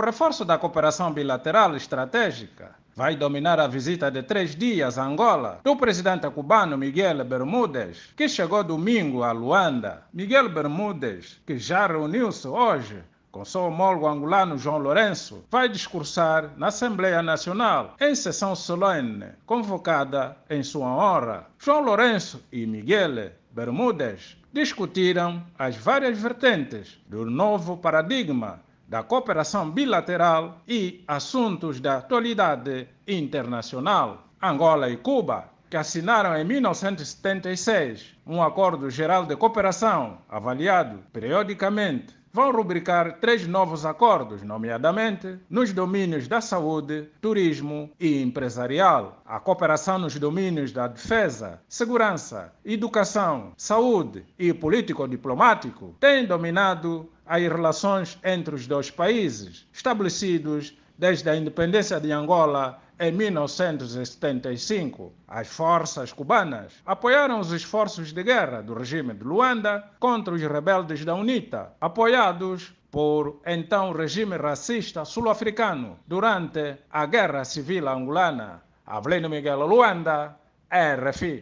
O reforço da cooperação bilateral estratégica vai dominar a visita de três dias a Angola do presidente cubano Miguel Bermúdez, que chegou domingo a Luanda. Miguel Bermúdez, que já reuniu-se hoje com seu homólogo angolano João Lourenço, vai discursar na Assembleia Nacional, em sessão solene, convocada em sua honra. João Lourenço e Miguel Bermúdez discutiram as várias vertentes do novo paradigma da cooperação bilateral e assuntos da atualidade internacional. Angola e Cuba, que assinaram em 1976 um acordo geral de cooperação, avaliado periodicamente, vão rubricar três novos acordos, nomeadamente nos domínios da saúde, turismo e empresarial, a cooperação nos domínios da defesa, segurança, educação, saúde e político-diplomático tem dominado as relações entre os dois países, estabelecidos desde a independência de Angola em 1975. As forças cubanas apoiaram os esforços de guerra do regime de Luanda contra os rebeldes da UNITA, apoiados por então regime racista sul-africano durante a Guerra Civil Angolana. Avelino Miguel Luanda, RFI.